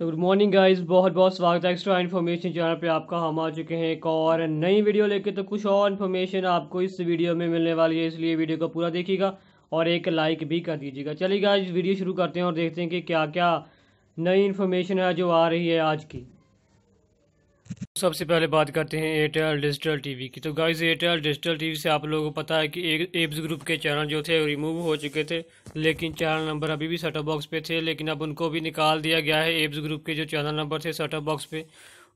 तो good morning guys बहुत बहुत स्वागत है एक्स्ट्रा इन्फॉर्मेशन चैनल पे आपका हम आ चुके हैं एक और नई वीडियो लेके तो कुछ और इन्फॉर्मेशन आपको इस वीडियो में मिलने वाली है इसलिए वीडियो को पूरा देखिएगा और एक लाइक भी कर दीजिएगा चलिए गाइस वीडियो शुरू करते हैं और देखते हैं कि क्या क्या नई इन्फॉर्मेशन है जो आ रही है आज की सबसे पहले बात करते हैं एयरटेल डिजिटल टीवी की तो गाइज एयरटेल डिजिटल टीवी से आप लोगों को पता है कि एक एब्स ग्रुप के चैनल जो थे रिमूव हो चुके थे लेकिन चैनल नंबर अभी भी सटअप बॉक्स पे थे लेकिन अब उनको भी निकाल दिया गया है एब्स ग्रुप के जो चैनल नंबर थे सटअप बॉक्स पे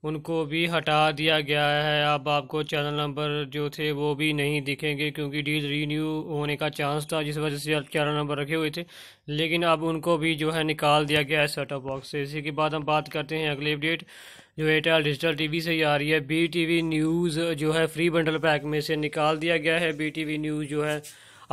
उनको भी हटा दिया गया है अब आपको चैनल नंबर जो थे वो भी नहीं दिखेंगे क्योंकि डील रीन्यू होने का चांस था जिस वजह से आप चैनल नंबर रखे हुए थे लेकिन अब उनको भी जो है निकाल दिया गया है सेटअप बॉक्स से इसी के बाद हम बात करते हैं अगली अपडेट जो एयरटेल डिजिटल टीवी से ही आ रही है बी न्यूज़ जो है फ्री बंडल पैक में से निकाल दिया गया है बी न्यूज़ जो है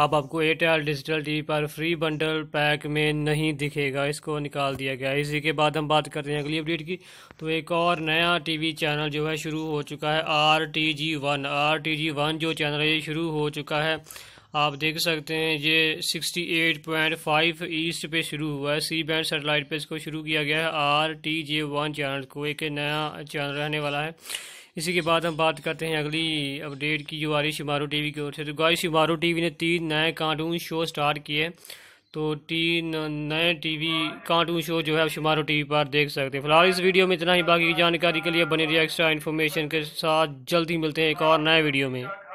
अब आपको एयरटेल डिजिटल टी पर फ्री बंडल पैक में नहीं दिखेगा इसको निकाल दिया गया इसी के बाद हम बात करते हैं अगली अपडेट की तो एक और नया टीवी चैनल जो है शुरू हो चुका है R T G one R T G one जो चैनल है ये शुरू हो चुका है आप देख सकते हैं ये 68.5 ईस्ट पे शुरू हुआ है सी बैंड सेटेलाइट पे इसको शुरू किया गया है R T J one channel को एक नया चैनल रहने वाला है इसी के बाद हम बात करते हैं अगली अपडेट की जो आ रही शिमारो टीवी की ओर से तो गाय शिमारो टीवी ने तीन नए कार्टून शो स्टार्ट किए तो तीन नए टीवी कार्टून शो जो है आप शुमारो टीवी पर देख सकते हैं फिलहाल इस वीडियो में इतना ही बाकी की जानकारी के लिए बने रही एक्स्ट्रा इन्फॉर्मेशन के साथ जल्दी मिलते हैं एक और नए वीडियो में